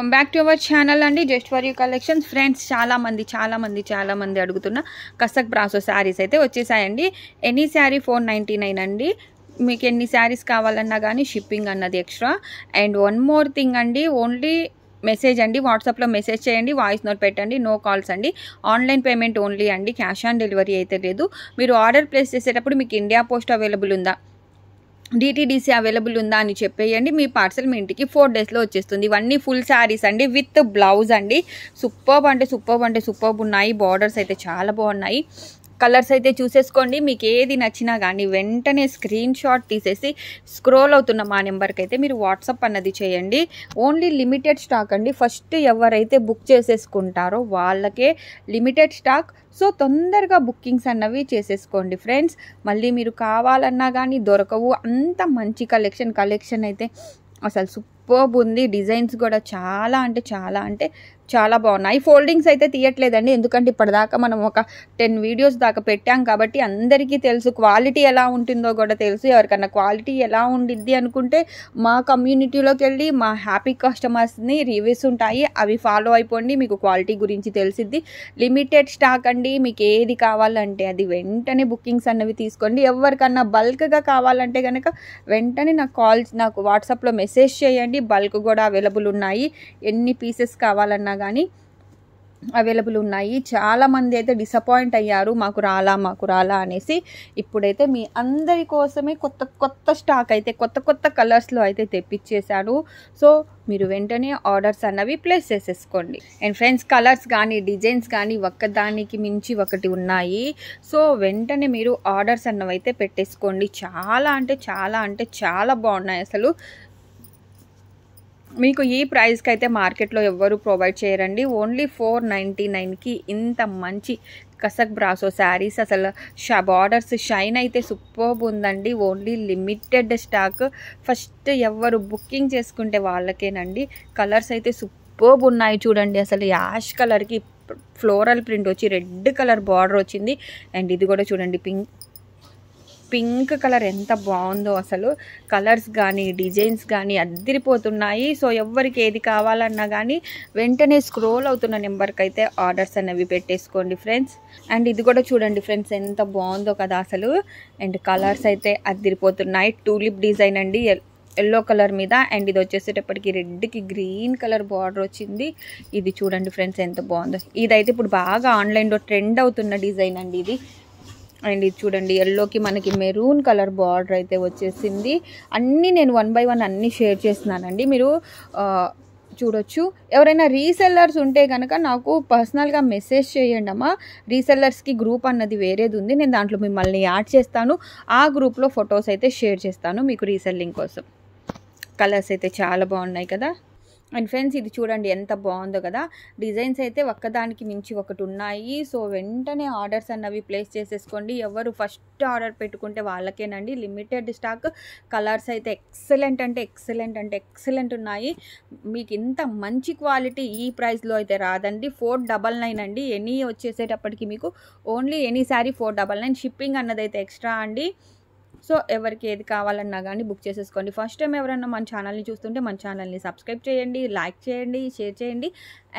welcome back to our channel అండి just for you collections friends చాలామంది చాలామంది చాలామంది అడుగుతున్న కసక్ బ్రాసో శారీస్ అయితే వచ్చేసాయండి any sari four ninety nine అండి మీకు ఎన్ని శారీస్ కావాలన్నా కానీ షిప్పింగ్ అన్నది extra and one more thing అండి ఓన్లీ మెసేజ్ అండి వాట్సాప్లో మెసేజ్ చేయండి వాయిస్ నోట్ పెట్టండి నో కాల్స్ అండి ఆన్లైన్ పేమెంట్ ఓన్లీ అండి క్యాష్ ఆన్ డెలివరీ అయితే లేదు మీరు ఆర్డర్ ప్లేస్ చేసేటప్పుడు మీకు ఇండియా పోస్ట్ అవైలబుల్ ఉందా డిటీడీసీ అవైలబుల్ ఉందా అని చెప్పేయండి మీ పార్సల్ మీ ఇంటికి ఫోర్ డేస్లో వచ్చేస్తుంది ఇవన్నీ ఫుల్ శారీస్ అండి విత్ బ్లౌజ్ అండి సూపర్బ్ అంటే సూపర్ అంటే సూపర్బ్ ఉన్నాయి బార్డర్స్ అయితే చాలా బాగున్నాయి కలర్స్ అయితే చూసేసుకోండి మీకు ఏది నచ్చినా కానీ వెంటనే స్క్రీన్ షాట్ తీసేసి స్క్రోల్ అవుతున్న మా నెంబర్కి అయితే మీరు వాట్సాప్ అన్నది చేయండి ఓన్లీ లిమిటెడ్ స్టాక్ అండి ఫస్ట్ ఎవరైతే బుక్ చేసేసుకుంటారో వాళ్ళకే లిమిటెడ్ స్టాక్ సో తొందరగా బుకింగ్స్ అన్నవి చేసేసుకోండి ఫ్రెండ్స్ మళ్ళీ మీరు కావాలన్నా కానీ దొరకవు అంత మంచి కలెక్షన్ కలెక్షన్ అయితే అసలు సూపర్ ఉంది డిజైన్స్ కూడా చాలా అంటే చాలా అంటే చాలా బాగున్నాయి ఫోల్డింగ్స్ అయితే తీయట్లేదండి ఎందుకంటే ఇప్పటిదాకా మనం ఒక టెన్ వీడియోస్ దాకా పెట్టాం కాబట్టి అందరికీ తెలుసు క్వాలిటీ ఎలా ఉంటుందో కూడా తెలుసు ఎవరికన్నా క్వాలిటీ ఎలా ఉండిద్ది అనుకుంటే మా కమ్యూనిటీలోకి వెళ్ళి మా హ్యాపీ కస్టమర్స్ని రివ్యూస్ ఉంటాయి అవి ఫాలో అయిపోండి మీకు క్వాలిటీ గురించి తెలిసిద్ది లిమిటెడ్ స్టాక్ అండి మీకు ఏది కావాలంటే అది వెంటనే బుకింగ్స్ అన్నవి తీసుకోండి ఎవరికన్నా బల్క్గా కావాలంటే కనుక వెంటనే నాకు కాల్స్ నాకు వాట్సాప్లో మెసేజ్ చేయండి బల్క్ కూడా అవైలబుల్ ఉన్నాయి ఎన్ని పీసెస్ కావాలన్నా కానీ అవైలబుల్ ఉన్నాయి చాలామంది అయితే డిసప్పాయింట్ అయ్యారు మాకు రాలా మాకు రాలా అనేసి ఇప్పుడైతే మీ అందరి కోసమే కొత్త కొత్త స్టాక్ అయితే కొత్త కొత్త కలర్స్లో అయితే తెప్పించేశాడు సో మీరు వెంటనే ఆర్డర్స్ అన్నవి ప్లేస్ చేసేసుకోండి అండ్ ఫ్రెండ్స్ కలర్స్ కానీ డిజైన్స్ కానీ ఒక్కదానికి మించి ఒకటి ఉన్నాయి సో వెంటనే మీరు ఆర్డర్స్ అన్నవి అయితే పెట్టేసుకోండి చాలా అంటే చాలా అంటే చాలా బాగున్నాయి అసలు మీకు ఈ ప్రైస్కి అయితే మార్కెట్లో ఎవ్వరు ప్రొవైడ్ చేయరండి ఓన్లీ ఫోర్ నైంటీ నైన్కి ఇంత మంచి కసక్ బ్రాసో శారీస్ అసలు షా బార్డర్స్ షైన్ అయితే సూపర్బ్ ఉందండి ఓన్లీ లిమిటెడ్ స్టాక్ ఫస్ట్ ఎవరు బుకింగ్ చేసుకుంటే వాళ్ళకేనండి కలర్స్ అయితే సూపర్ ఉన్నాయి చూడండి అసలు యాష్ కలర్కి ఫ్లోరల్ ప్రింట్ వచ్చి రెడ్ కలర్ బార్డర్ వచ్చింది అండ్ ఇది కూడా చూడండి పింక్ పింక్ కలర్ ఎంత బాగుందో అసలు కలర్స్ కానీ డిజైన్స్ కానీ అద్దరిపోతున్నాయి సో ఎవరికి ఏది కావాలన్నా కానీ వెంటనే స్క్రోల్ అవుతున్న నెంబర్కి అయితే ఆర్డర్స్ అనేవి పెట్టేసుకోండి ఫ్రెండ్స్ అండ్ ఇది కూడా చూడండి ఫ్రెండ్స్ ఎంత బాగుందో కదా అసలు అండ్ కలర్స్ అయితే అద్దరిపోతున్నాయి టూలిప్ డిజైన్ అండి ఎల్లో కలర్ మీద అండ్ ఇది వచ్చేసేటప్పటికి రెడ్కి గ్రీన్ కలర్ బార్డర్ వచ్చింది ఇది చూడండి ఫ్రెండ్స్ ఎంత బాగుందో ఇదైతే ఇప్పుడు బాగా ఆన్లైన్లో ట్రెండ్ అవుతున్న డిజైన్ అండి ఇది అండ్ ఇది చూడండి ఎల్లోకి మనకి మెరూన్ కలర్ బార్డర్ అయితే వచ్చేసింది అన్నీ నేను వన్ బై వన్ అన్నీ షేర్ చేస్తున్నానండి మీరు చూడొచ్చు ఎవరైనా రీసెల్లర్స్ ఉంటే కనుక నాకు పర్సనల్గా మెసేజ్ చేయండి అమ్మా రీసెల్లర్స్కి గ్రూప్ అన్నది వేరేది ఉంది నేను దాంట్లో మిమ్మల్ని యాడ్ చేస్తాను ఆ గ్రూప్లో ఫొటోస్ అయితే షేర్ చేస్తాను మీకు రీసెల్లింగ్ కోసం కలర్స్ అయితే చాలా బాగున్నాయి కదా అండ్ ఫ్రెండ్స్ ఇది చూడండి ఎంత బాగుందో కదా డిజైన్స్ అయితే ఒక్కదానికి మించి ఒకటి ఉన్నాయి సో వెంటనే ఆర్డర్స్ అన్నవి ప్లేస్ చేసేసుకోండి ఎవరు ఫస్ట్ ఆర్డర్ పెట్టుకుంటే వాళ్ళకేనండి లిమిటెడ్ స్టాక్ కలర్స్ అయితే ఎక్సలెంట్ అంటే ఎక్సలెంట్ అంటే ఎక్సలెంట్ ఉన్నాయి మీకు ఇంత మంచి క్వాలిటీ ఈ ప్రైస్లో అయితే రాదండి ఫోర్ డబల్ నైన్ అండి ఎనీ వచ్చేసేటప్పటికి మీకు only any sari four double nine shipping అన్నది అయితే ఎక్స్ట్రా అండి సో ఎవరికి ఏది కావాలన్నా కానీ బుక్ చేసేసుకోండి ఫస్ట్ టైం ఎవరన్నా మన ఛానల్ని చూస్తుంటే మన ఛానల్ని సబ్స్క్రైబ్ చేయండి లైక్ చేయండి షేర్ చేయండి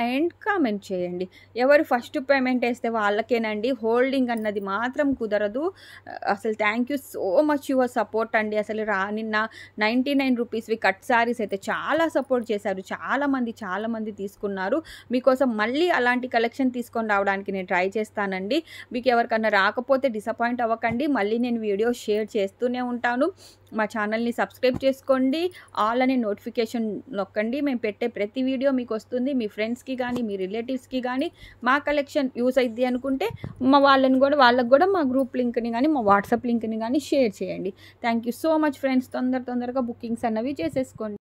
అండ్ కామెంట్ చేయండి ఎవరు ఫస్ట్ పేమెంట్ వేస్తే వాళ్ళకేనండి హోల్డింగ్ అన్నది మాత్రం కుదరదు అసలు thank you so much your support అండి అసలు రా నిన్న నైంటీ నైన్ రూపీస్వి కట్ సారీస్ అయితే చాలా సపోర్ట్ చేశారు చాలామంది చాలామంది తీసుకున్నారు మీకోసం మళ్ళీ అలాంటి కలెక్షన్ తీసుకొని రావడానికి నేను ట్రై చేస్తానండి మీకు ఎవరికన్నా రాకపోతే డిసప్పాయింట్ అవ్వకండి మళ్ళీ నేను వీడియో షేర్ చేస్తాను చేస్తూనే ఉంటాను మా ఛానల్ని సబ్స్క్రైబ్ చేసుకోండి ఆల్ అనే నోటిఫికేషన్ నొక్కండి మేము పెట్టే ప్రతి వీడియో మీకు వస్తుంది మీ ఫ్రెండ్స్కి కానీ మీ రిలేటివ్స్కి కానీ మా కలెక్షన్ యూస్ అయింది అనుకుంటే మా వాళ్ళని కూడా వాళ్ళకు కూడా మా గ్రూప్ లింక్ని కానీ మా వాట్సాప్ లింక్ని కానీ షేర్ చేయండి థ్యాంక్ సో మచ్ ఫ్రెండ్స్ తొందర తొందరగా బుకింగ్స్ అన్నవి చేసేసుకోండి